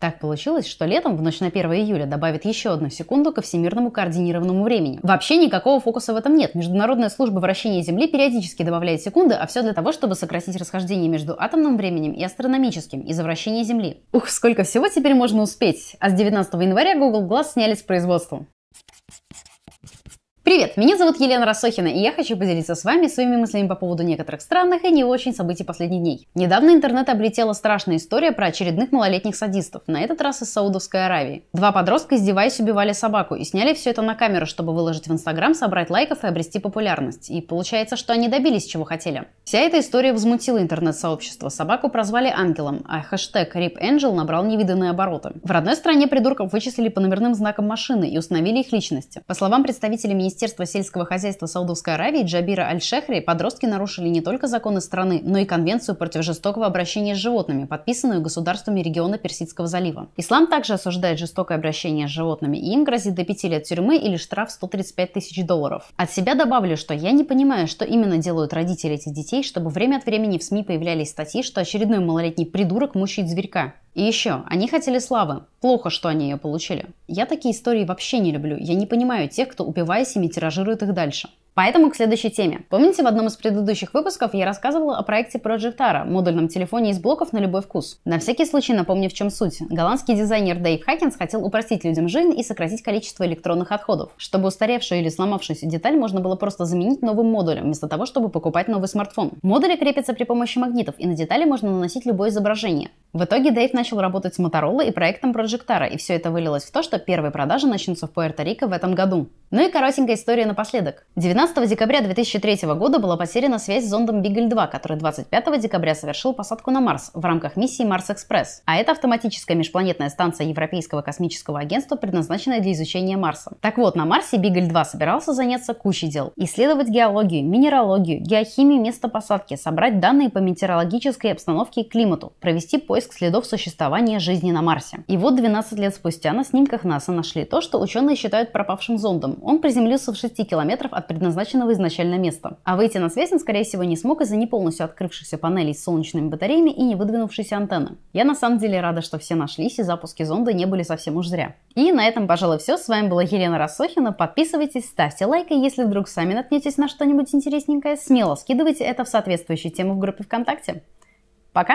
Так получилось, что летом в ночь на 1 июля добавят еще одну секунду ко всемирному координированному времени. Вообще никакого фокуса в этом нет. Международная служба вращения Земли периодически добавляет секунды, а все для того, чтобы сократить расхождение между атомным временем и астрономическим из-за вращения Земли. Ух, сколько всего теперь можно успеть! А с 19 января Google Glass сняли с производства. Привет, меня зовут Елена Рассохина, и я хочу поделиться с вами своими мыслями по поводу некоторых странных и не очень событий последних дней. Недавно интернет облетела страшная история про очередных малолетних садистов, на этот раз из Саудовской Аравии. Два подростка, издеваясь, убивали собаку и сняли все это на камеру, чтобы выложить в Инстаграм, собрать лайков и обрести популярность. И получается, что они добились, чего хотели. Вся эта история возмутила интернет-сообщество. Собаку прозвали ангелом, а хэштег RipAngel набрал невиданные обороты. В родной стране придурков вычислили по номерным знакам машины и установили их личности. По словам представителей Министерства сельского хозяйства Саудовской Аравии Джабира Аль-Шехри подростки нарушили не только законы страны, но и Конвенцию против жестокого обращения с животными, подписанную государствами региона Персидского залива. Ислам также осуждает жестокое обращение с животными, и им грозит до пяти лет тюрьмы или штраф 135 тысяч долларов. От себя добавлю, что я не понимаю, что именно делают родители этих детей, чтобы время от времени в СМИ появлялись статьи, что очередной малолетний придурок мучает зверька. И еще, они хотели славы. Плохо, что они ее получили. Я такие истории вообще не люблю. Я не понимаю тех, кто, убиваясь ими, тиражирует их дальше. Поэтому к следующей теме. Помните, в одном из предыдущих выпусков я рассказывала о проекте ProJectara, модульном телефоне из блоков на любой вкус. На всякий случай напомню, в чем суть. Голландский дизайнер Дэйв Хакинс хотел упростить людям жизнь и сократить количество электронных отходов, чтобы устаревшую или сломавшуюся деталь можно было просто заменить новым модулем, вместо того, чтобы покупать новый смартфон. Модули крепятся при помощи магнитов, и на детали можно наносить любое изображение. В итоге Дэйв начал работать с Motorola и проектом Projectara, и все это вылилось в то, что первые продажи начнутся в Пуэрто-Рико в этом году. Ну и коротенькая история напоследок. 19 декабря 2003 года была потеряна связь с зондом Бигль-2, который 25 декабря совершил посадку на Марс в рамках миссии Марс-Экспресс. А это автоматическая межпланетная станция Европейского космического агентства, предназначенная для изучения Марса. Так вот, на Марсе Бигль-2 собирался заняться кучей дел. Исследовать геологию, минералогию, геохимию места посадки, собрать данные по метеорологической обстановке и климату, провести поиск следов существования жизни на Марсе. И вот 12 лет спустя на снимках НАСА нашли то, что ученые считают пропавшим зондом он приземлился в 6 километров от предназначенного изначально места. А выйти на связь он, скорее всего, не смог из-за не полностью открывшихся панелей с солнечными батареями и не выдвинувшейся антенны. Я на самом деле рада, что все нашлись и запуски зонда не были совсем уж зря. И на этом, пожалуй, все. С вами была Елена Рассохина. Подписывайтесь, ставьте лайк, и если вдруг сами наткнетесь на что-нибудь интересненькое, смело скидывайте это в соответствующую тему в группе ВКонтакте. Пока!